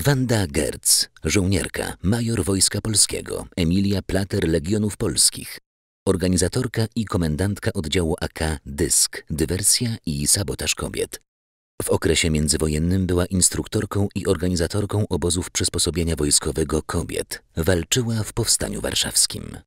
Wanda Gertz, żołnierka, major Wojska Polskiego, Emilia Plater Legionów Polskich, organizatorka i komendantka oddziału AK Dysk, dywersja i sabotaż kobiet. W okresie międzywojennym była instruktorką i organizatorką obozów przysposobienia wojskowego kobiet. Walczyła w Powstaniu Warszawskim.